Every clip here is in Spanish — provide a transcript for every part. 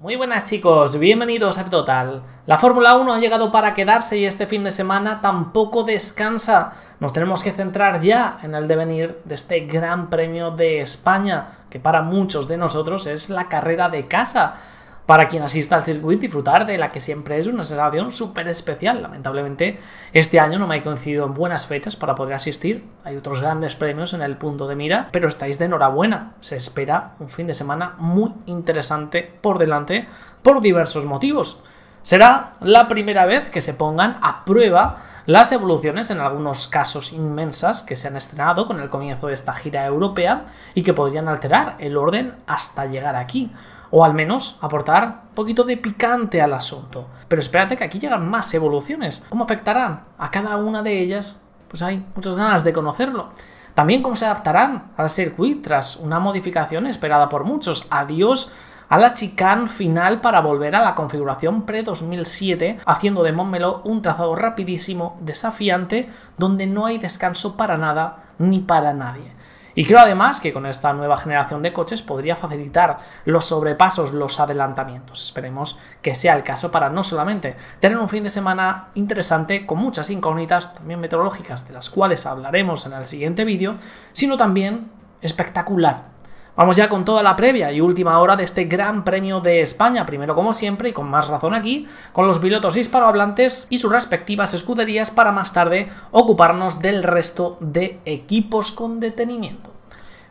Muy buenas chicos, bienvenidos a Total. La Fórmula 1 ha llegado para quedarse y este fin de semana tampoco descansa. Nos tenemos que centrar ya en el devenir de este Gran Premio de España, que para muchos de nosotros es la carrera de casa para quien asista al circuito disfrutar de la que siempre es una sensación súper especial. Lamentablemente este año no me he coincidido en buenas fechas para poder asistir. Hay otros grandes premios en el punto de mira, pero estáis de enhorabuena. Se espera un fin de semana muy interesante por delante por diversos motivos. Será la primera vez que se pongan a prueba las evoluciones en algunos casos inmensas que se han estrenado con el comienzo de esta gira europea y que podrían alterar el orden hasta llegar aquí o al menos aportar un poquito de picante al asunto. Pero espérate que aquí llegan más evoluciones. ¿Cómo afectarán a cada una de ellas? Pues hay muchas ganas de conocerlo. También cómo se adaptarán al circuit tras una modificación esperada por muchos. Adiós a la chicane final para volver a la configuración pre-2007, haciendo de Montmeló un trazado rapidísimo, desafiante, donde no hay descanso para nada ni para nadie. Y creo además que con esta nueva generación de coches podría facilitar los sobrepasos, los adelantamientos. Esperemos que sea el caso para no solamente tener un fin de semana interesante con muchas incógnitas, también meteorológicas, de las cuales hablaremos en el siguiente vídeo, sino también espectacular Vamos ya con toda la previa y última hora de este Gran Premio de España, primero como siempre y con más razón aquí, con los pilotos hispanohablantes y sus respectivas escuderías para más tarde ocuparnos del resto de equipos con detenimiento.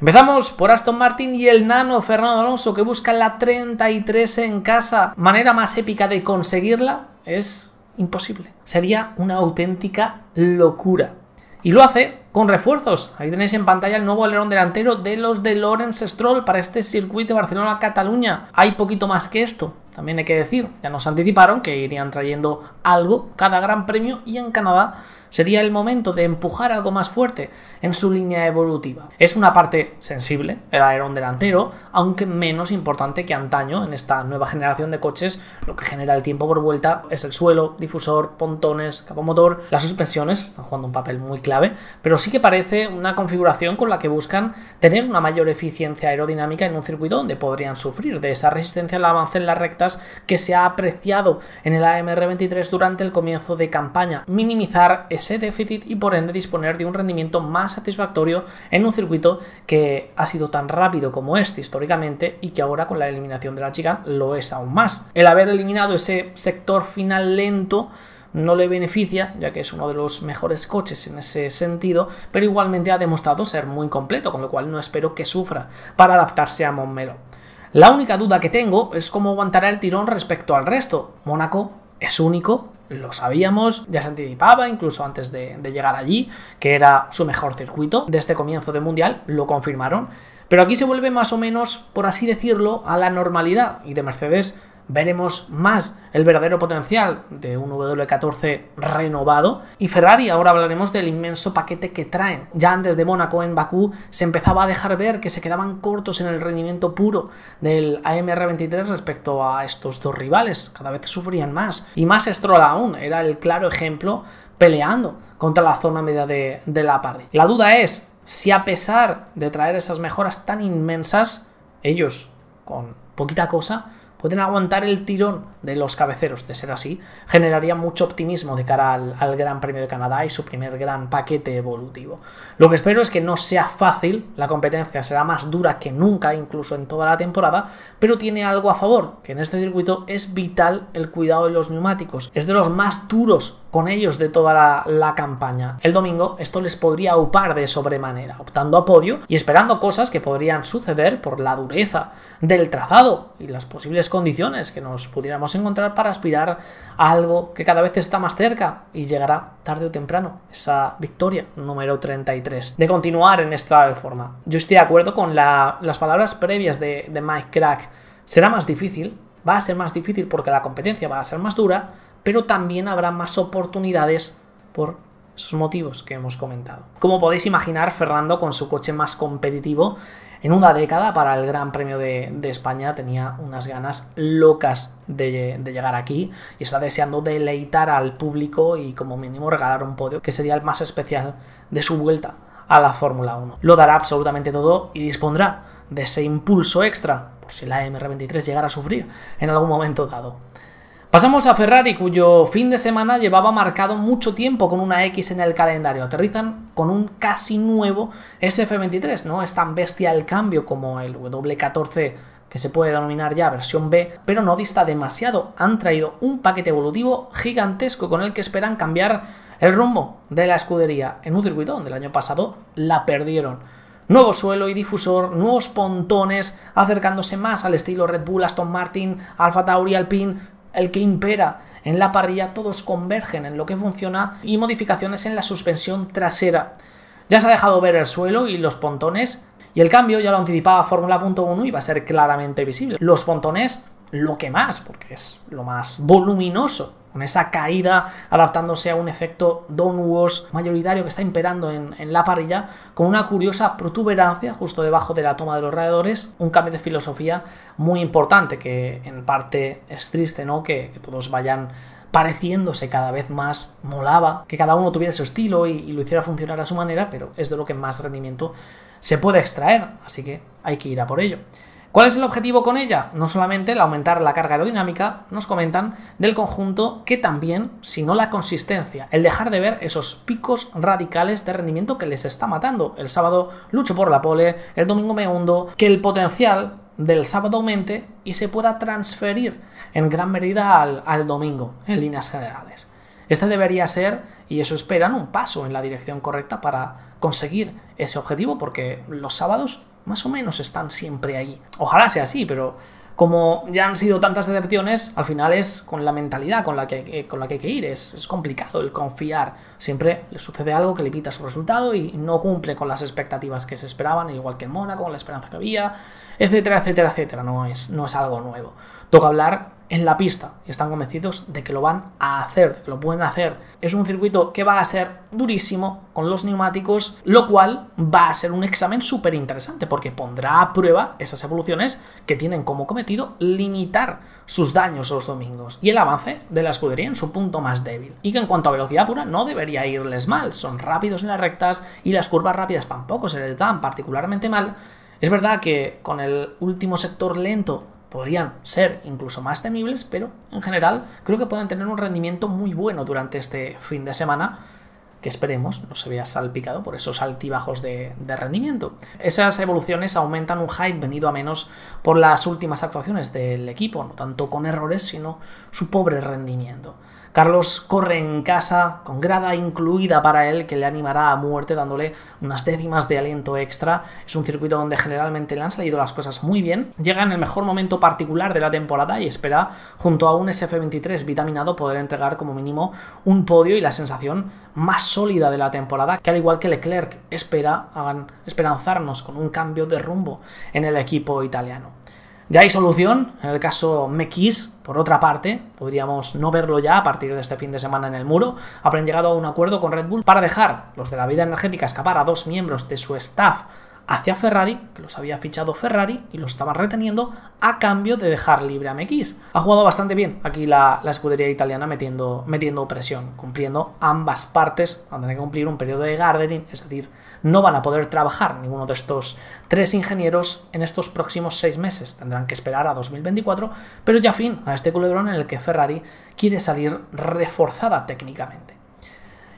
Empezamos por Aston Martin y el nano Fernando Alonso que busca la 33 en casa. Manera más épica de conseguirla es imposible. Sería una auténtica locura. Y lo hace con refuerzos. Ahí tenéis en pantalla el nuevo alerón delantero de los de Lorenz Stroll para este circuito de Barcelona-Cataluña. Hay poquito más que esto, también hay que decir. Ya nos anticiparon que irían trayendo algo cada gran premio y en Canadá sería el momento de empujar algo más fuerte en su línea evolutiva. Es una parte sensible, el alerón delantero, aunque menos importante que antaño en esta nueva generación de coches, lo que genera el tiempo por vuelta es el suelo, difusor, pontones, capomotor, las suspensiones están jugando un papel muy clave, pero sí que parece una configuración con la que buscan tener una mayor eficiencia aerodinámica en un circuito donde podrían sufrir de esa resistencia al avance en las rectas que se ha apreciado en el AMR23 durante el comienzo de campaña, minimizar ese déficit y por ende disponer de un rendimiento más satisfactorio en un circuito que ha sido tan rápido como este históricamente y que ahora con la eliminación de la chica lo es aún más. El haber eliminado ese sector final lento no le beneficia, ya que es uno de los mejores coches en ese sentido, pero igualmente ha demostrado ser muy completo, con lo cual no espero que sufra para adaptarse a Monmelo. La única duda que tengo es cómo aguantará el tirón respecto al resto. Mónaco es único, lo sabíamos, ya se anticipaba incluso antes de, de, llegar allí, que era su mejor circuito de este comienzo de mundial, lo confirmaron. Pero aquí se vuelve más o menos, por así decirlo, a la normalidad y de Mercedes veremos más el verdadero potencial de un W14 renovado. Y Ferrari, ahora hablaremos del inmenso paquete que traen. Ya antes de Mónaco en Bakú se empezaba a dejar ver que se quedaban cortos en el rendimiento puro del AMR23 respecto a estos dos rivales. Cada vez sufrían más. Y más Stroll aún, era el claro ejemplo peleando contra la zona media de, la parrilla. La duda es si a pesar de traer esas mejoras tan inmensas, ellos con poquita cosa pueden aguantar el tirón de los cabeceros. De ser así, generaría mucho optimismo de cara al, Gran Premio de Canadá y su primer gran paquete evolutivo. Lo que espero es que no sea fácil, la competencia será más dura que nunca, incluso en toda la temporada, pero tiene algo a favor, que en este circuito es vital el cuidado de los neumáticos. Es de los más duros con ellos de toda la, campaña. El domingo esto les podría aupar de sobremanera, optando a podio y esperando cosas que podrían suceder por la dureza del trazado y las posibles condiciones que nos pudiéramos encontrar para aspirar a algo que cada vez está más cerca y llegará tarde o temprano, esa victoria número 33, de continuar en esta forma. Yo estoy de acuerdo con las palabras previas de, de Mike Crack. Será más difícil, va a ser más difícil porque la competencia va a ser más dura, pero también habrá más oportunidades por esos motivos que hemos comentado. Como podéis imaginar, Fernando con su coche más competitivo en una década para el Gran Premio de, España tenía unas ganas locas de, de, llegar aquí y está deseando deleitar al público y como mínimo regalar un podio que sería el más especial de su vuelta a la Fórmula 1. Lo dará absolutamente todo y dispondrá de ese impulso extra por si la MR23 llegara a sufrir en algún momento dado. Pasamos a Ferrari, cuyo fin de semana llevaba marcado mucho tiempo con una X en el calendario. Aterrizan con un casi nuevo SF23, no es tan bestia el cambio como el W14 que se puede denominar ya versión B, pero no dista demasiado. Han traído un paquete evolutivo gigantesco con el que esperan cambiar el rumbo de la escudería. En un circuito donde el año pasado la perdieron nuevo suelo y difusor, nuevos pontones, acercándose más al estilo Red Bull, Aston Martin, Alfa Tauri, Alpine, el que impera en la parrilla, todos convergen en lo que funciona y modificaciones en la suspensión trasera. Ya se ha dejado ver el suelo y los pontones, y el cambio ya lo anticipaba 1.1 y va a ser claramente visible. Los pontones, lo que más, porque es lo más voluminoso con esa caída adaptándose a un efecto downwards mayoritario que está imperando en, la parrilla, con una curiosa protuberancia justo debajo de la toma de los radiadores, un cambio de filosofía muy importante que en parte es triste, ¿no? que, todos vayan pareciéndose cada vez más molaba, que cada uno tuviera su estilo y, lo hiciera funcionar a su manera, pero es de lo que más rendimiento se puede extraer, así que hay que ir a por ello. ¿Cuál es el objetivo con ella? No solamente el aumentar la carga aerodinámica, nos comentan, del conjunto, que también, sino la consistencia, el dejar de ver esos picos radicales de rendimiento que les está matando. El sábado lucho por la pole, el domingo me hundo, que el potencial del sábado aumente y se pueda transferir en gran medida al, domingo, en líneas generales. Este debería ser, y eso esperan, un paso en la dirección correcta para conseguir ese objetivo, porque los sábados más o menos están siempre ahí. Ojalá sea así, pero como ya han sido tantas decepciones, al final es con la mentalidad con la que, eh, con la que hay que ir. Es, complicado el confiar. Siempre le sucede algo que le pita su resultado y no cumple con las expectativas que se esperaban, igual que en Mónaco, con la esperanza que había, etcétera, etcétera, etcétera. No es, no es algo nuevo. Toca hablar en la pista y están convencidos de que lo van a hacer, lo pueden hacer. Es un circuito que va a ser durísimo con los neumáticos, lo cual va a ser un examen súper interesante porque pondrá a prueba esas evoluciones que tienen como cometido limitar sus daños los domingos y el avance de la escudería en su punto más débil. Y que en cuanto a velocidad pura no debería irles mal, son rápidos en las rectas y las curvas rápidas tampoco se les dan particularmente mal. Es verdad que con el último sector lento podrían ser incluso más temibles, pero en general creo que pueden tener un rendimiento muy bueno durante este fin de semana que esperemos no se vea salpicado por esos altibajos de, rendimiento. Esas evoluciones aumentan un hype venido a menos por las últimas actuaciones del equipo, no tanto con errores, sino su pobre rendimiento. Carlos corre en casa con grada incluida para él que le animará a muerte dándole unas décimas de aliento extra. Es un circuito donde generalmente le han salido las cosas muy bien. Llega en el mejor momento particular de la temporada y espera junto a un SF23 vitaminado poder entregar como mínimo un podio y la sensación más sólida de la temporada, que al igual que Leclerc espera hagan esperanzarnos con un cambio de rumbo en el equipo italiano. Ya hay solución, en el caso Mekis, por otra parte, podríamos no verlo ya a partir de este fin de semana en el muro, habrán llegado a un acuerdo con Red Bull para dejar los de la vida energética escapar a dos miembros de su staff hacia Ferrari, que los había fichado Ferrari y los estaban reteniendo a cambio de dejar libre a MX. Ha jugado bastante bien aquí la, escudería italiana metiendo, presión, cumpliendo ambas partes, van a tener que cumplir un periodo de gardening, es decir, no van a poder trabajar ninguno de estos tres ingenieros en estos próximos seis meses, tendrán que esperar a 2024, pero ya fin a este culebrón en el que Ferrari quiere salir reforzada técnicamente.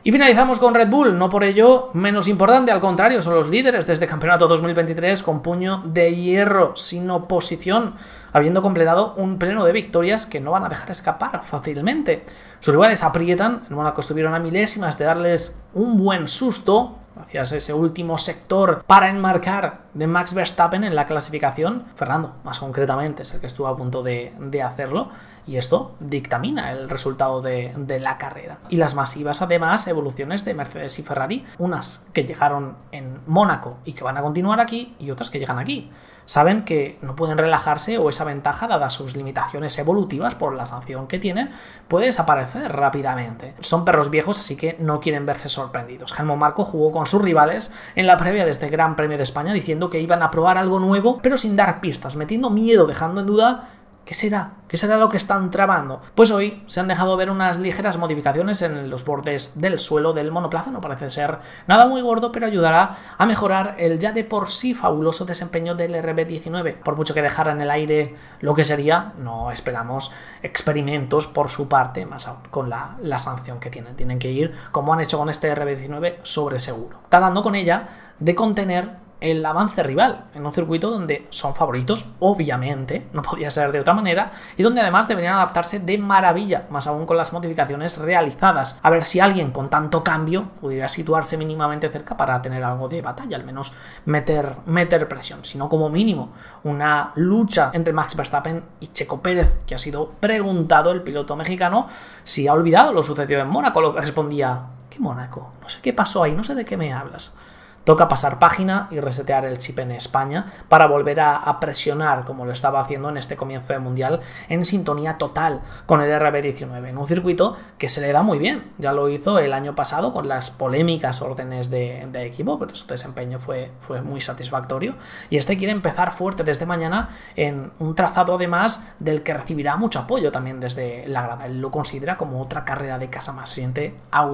Y finalizamos con Red Bull, no por ello menos importante, al contrario, son los líderes de este campeonato 2023 con puño de hierro, sin oposición, habiendo completado un pleno de victorias que no van a dejar escapar fácilmente. Sus rivales aprietan, en Mónaco estuvieron a milésimas de darles un buen susto, hacia ese último sector para enmarcar de Max Verstappen en la clasificación, Fernando más concretamente es el que estuvo a punto de, hacerlo y esto dictamina el resultado de, la carrera. Y las masivas además evoluciones de Mercedes y Ferrari, unas que llegaron en Mónaco y que van a continuar aquí y otras que llegan aquí. Saben que no pueden relajarse o esa ventaja, dada sus limitaciones evolutivas por la sanción que tienen, puede desaparecer rápidamente. Son perros viejos así que no quieren verse sorprendidos. Helmut Marco jugó con sus rivales en la previa de este Gran Premio de España diciendo que iban a probar algo nuevo, pero sin dar pistas, metiendo miedo, dejando en duda ¿Qué será? ¿Qué será lo que están trabando? Pues hoy se han dejado ver unas ligeras modificaciones en los bordes del suelo del monoplaza. No parece ser nada muy gordo, pero ayudará a mejorar el ya de por sí fabuloso desempeño del RB19. Por mucho que dejara en el aire lo que sería, no esperamos experimentos por su parte, más aún con la, sanción que tienen. Tienen que ir, como han hecho con este RB19, sobre seguro. Está dando con ella de contener el avance rival, en un circuito donde son favoritos, obviamente, no podía ser de otra manera, y donde además deberían adaptarse de maravilla, más aún con las modificaciones realizadas, a ver si alguien con tanto cambio pudiera situarse mínimamente cerca para tener algo de batalla, al menos meter, meter presión, sino como mínimo una lucha entre Max Verstappen y Checo Pérez, que ha sido preguntado el piloto mexicano si ha olvidado lo sucedido en Mónaco, lo que respondía, ¿qué Mónaco? No sé qué pasó ahí, no sé de qué me hablas. Toca pasar página y resetear el chip en España para volver a, presionar, como lo estaba haciendo en este comienzo de Mundial, en sintonía total con el RB19, en un circuito que se le da muy bien. Ya lo hizo el año pasado con las polémicas órdenes de, equipo, pero su desempeño fue, muy satisfactorio. Y este quiere empezar fuerte desde mañana en un trazado además del que recibirá mucho apoyo también desde la grada. Él lo considera como otra carrera de casa más, siente a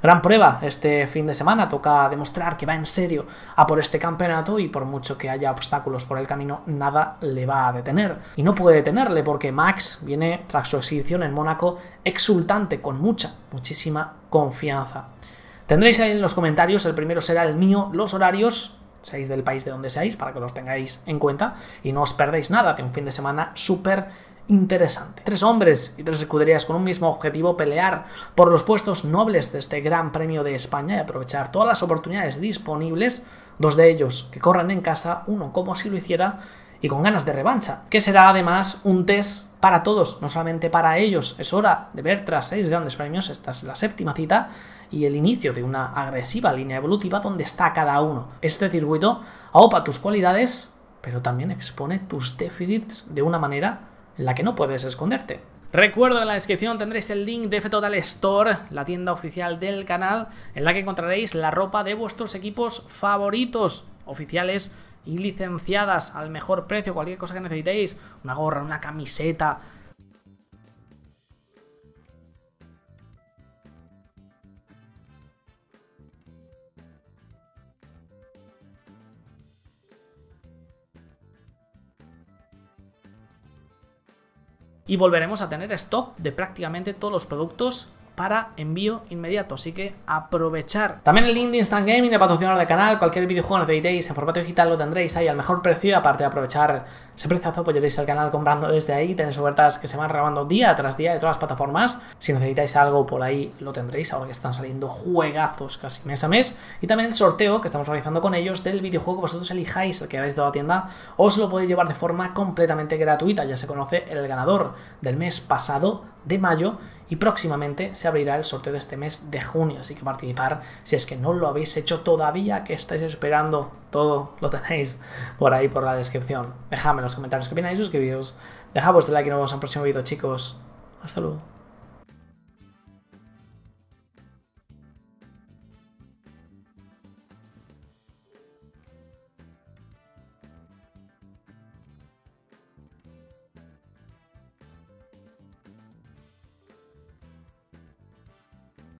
Gran prueba este fin de semana, toca demostrar que va en serio a por este campeonato y por mucho que haya obstáculos por el camino, nada le va a detener. Y no puede detenerle porque Max viene tras su exhibición en Mónaco exultante, con mucha, muchísima confianza. Tendréis ahí en los comentarios, el primero será el mío, los horarios, seáis del país de donde seáis, para que los tengáis en cuenta y no os perdéis nada de un fin de semana súper interesante. Tres hombres y tres escuderías con un mismo objetivo, pelear por los puestos nobles de este Gran Premio de España y aprovechar todas las oportunidades disponibles, dos de ellos que corran en casa, uno como si lo hiciera y con ganas de revancha, que será además un test para todos, no solamente para ellos. Es hora de ver tras seis grandes premios, esta es la séptima cita y el inicio de una agresiva línea evolutiva donde está cada uno. Este circuito aopa tus cualidades, pero también expone tus déficits de una manera la que no puedes esconderte. Recuerdo en la descripción tendréis el link de F Store, la tienda oficial del canal, en la que encontraréis la ropa de vuestros equipos favoritos oficiales y licenciadas al mejor precio, cualquier cosa que necesitéis, una gorra, una camiseta, y volveremos a tener stock de prácticamente todos los productos para envío inmediato, así que aprovechar. También el link de Instant Gaming, De patrocinador del canal, cualquier videojuego necesitéis en formato digital lo tendréis ahí al mejor precio, aparte de aprovechar ese Pues apoyaréis al canal comprando desde ahí, tenéis ofertas que se van grabando día tras día de todas las plataformas, si necesitáis algo por ahí lo tendréis, ahora que están saliendo juegazos casi mes a mes, y también el sorteo que estamos realizando con ellos del videojuego que vosotros elijáis, el que habéis dado a la tienda, os lo podéis llevar de forma completamente gratuita, ya se conoce el ganador del mes pasado de mayo y próximamente se abrirá el sorteo de este mes de junio, así que participar si es que no lo habéis hecho todavía, que estáis esperando, todo lo tenéis por ahí por la descripción. Dejadme en los comentarios qué opináis, suscribíos, dejad vuestro like y nos vemos en el próximo vídeo chicos. Hasta luego.